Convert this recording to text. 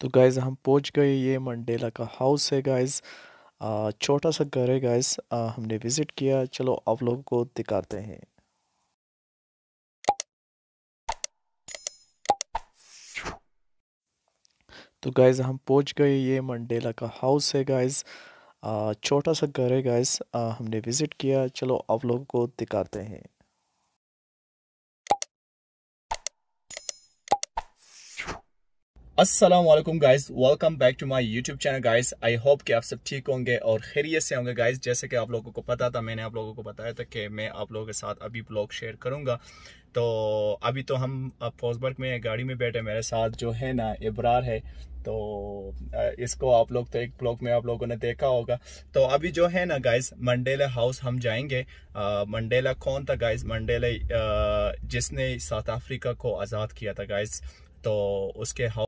तो गाइज़ हम पहुंच गए ये मंडेला का हाउस है गाइज़ छोटा सा घर है गाइज़ हमने विज़िट किया चलो आप लोगों को दिखाते हैं तो गाइज़ हम पहुंच गए ये मंडेला का हाउस है गाइज़ छोटा सा घर है गाइज़ हमने विज़िट किया चलो आप लोगों को दिखाते हैं असलम guys welcome back to my YouTube channel guys I hope कि आप सब ठीक होंगे और खैरियत से होंगे गाइज जैसे कि आप लोगों को पता था मैंने आप लोगों को बताया था कि मैं आप लोगों के साथ अभी ब्लॉग शेयर करूंगा तो अभी तो हम फोजबर्ग में गाड़ी में बैठे मेरे साथ जो है ना इब्रार है तो इसको आप लोग तो एक ब्लॉग में आप लोगों ने देखा होगा तो अभी जो है ना गाइज मंडेला हाउस हम जाएंगे मंडेला कौन था गाइज मंडेला जिसने साउथ अफ्रीका को आज़ाद किया था गाइज तो उसके हाउस